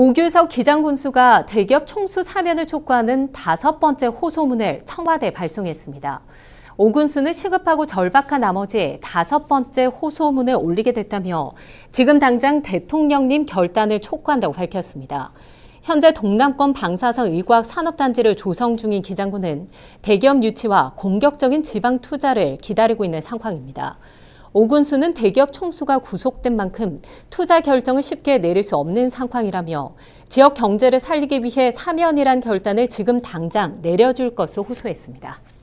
오규석 기장군수가 대기업 총수 사면을 촉구하는 다섯 번째 호소문을 청와대에 발송했습니다. 오 군수는 시급하고 절박한 나머지 다섯 번째 호소문에 올리게 됐다며 지금 당장 대통령님 결단을 촉구한다고 밝혔습니다. 현재 동남권 방사선 일곽 산업단지를 조성 중인 기장군은 대기업 유치와 공격적인 지방 투자를 기다리고 있는 상황입니다. 오군수는 대기업 총수가 구속된 만큼 투자 결정을 쉽게 내릴 수 없는 상황이라며 지역 경제를 살리기 위해 사면이란 결단을 지금 당장 내려줄 것을 호소했습니다.